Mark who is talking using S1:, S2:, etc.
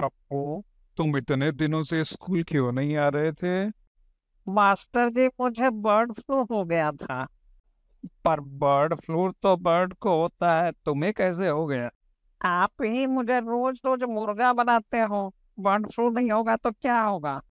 S1: पप्पू तुम इतने दिनों से स्कूल क्यों नहीं आ रहे थे
S2: मास्टर जी मुझे बर्ड फ्लू हो गया था
S3: पर बर्ड फ्लू तो बर्ड को होता है तुम्हें कैसे हो गया
S2: आप ही मुझे रोज रोज मुर्गा बनाते हो बर्ड फ्लू नहीं होगा तो क्या होगा